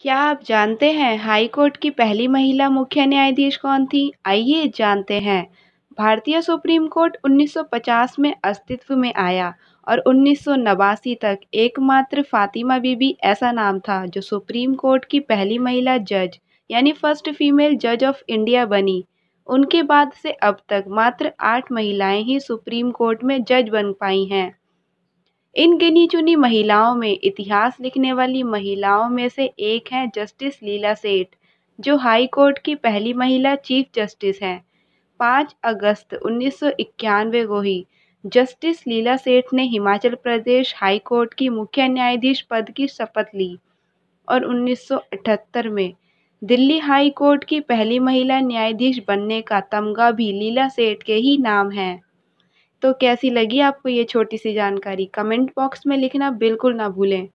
क्या आप जानते हैं हाई कोर्ट की पहली महिला मुख्य न्यायाधीश कौन थी आइए जानते हैं भारतीय सुप्रीम कोर्ट 1950 में अस्तित्व में आया और उन्नीस तक एकमात्र फातिमा बीबी ऐसा नाम था जो सुप्रीम कोर्ट की पहली महिला जज यानी फर्स्ट फीमेल जज ऑफ इंडिया बनी उनके बाद से अब तक मात्र आठ महिलाएं ही सुप्रीम कोर्ट में जज बन पाई हैं इन गिनी चुनी महिलाओं में इतिहास लिखने वाली महिलाओं में से एक हैं जस्टिस लीला सेठ जो हाई कोर्ट की पहली महिला चीफ जस्टिस हैं पाँच अगस्त उन्नीस को ही जस्टिस लीला सेठ ने हिमाचल प्रदेश हाई कोर्ट की मुख्य न्यायाधीश पद की शपथ ली और 1978 में दिल्ली हाई कोर्ट की पहली महिला न्यायाधीश बनने का तमगा भी लीला सेठ के ही नाम है तो कैसी लगी आपको ये छोटी सी जानकारी कमेंट बॉक्स में लिखना बिल्कुल ना भूलें